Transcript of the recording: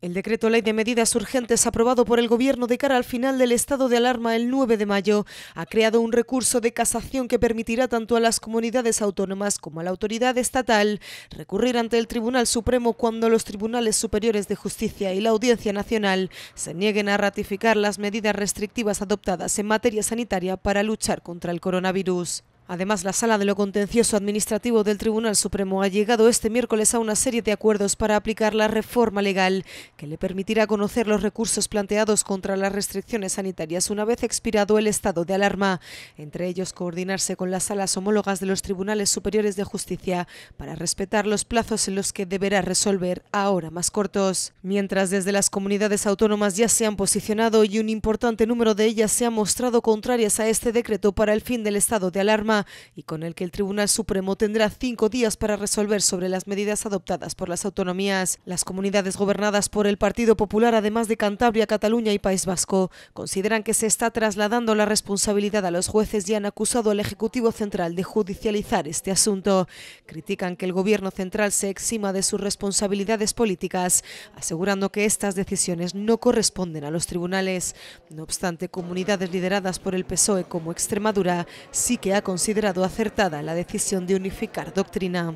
El decreto ley de medidas urgentes aprobado por el Gobierno de cara al final del estado de alarma el 9 de mayo ha creado un recurso de casación que permitirá tanto a las comunidades autónomas como a la autoridad estatal recurrir ante el Tribunal Supremo cuando los Tribunales Superiores de Justicia y la Audiencia Nacional se nieguen a ratificar las medidas restrictivas adoptadas en materia sanitaria para luchar contra el coronavirus. Además, la sala de lo contencioso administrativo del Tribunal Supremo ha llegado este miércoles a una serie de acuerdos para aplicar la reforma legal, que le permitirá conocer los recursos planteados contra las restricciones sanitarias una vez expirado el estado de alarma, entre ellos coordinarse con las salas homólogas de los Tribunales Superiores de Justicia para respetar los plazos en los que deberá resolver ahora más cortos. Mientras desde las comunidades autónomas ya se han posicionado y un importante número de ellas se ha mostrado contrarias a este decreto para el fin del estado de alarma, y con el que el Tribunal Supremo tendrá cinco días para resolver sobre las medidas adoptadas por las autonomías. Las comunidades gobernadas por el Partido Popular, además de Cantabria, Cataluña y País Vasco, consideran que se está trasladando la responsabilidad a los jueces y han acusado al Ejecutivo Central de judicializar este asunto. Critican que el Gobierno Central se exima de sus responsabilidades políticas, asegurando que estas decisiones no corresponden a los tribunales. No obstante, comunidades lideradas por el PSOE como Extremadura sí que ha considerado considerado acertada la decisión de unificar doctrina.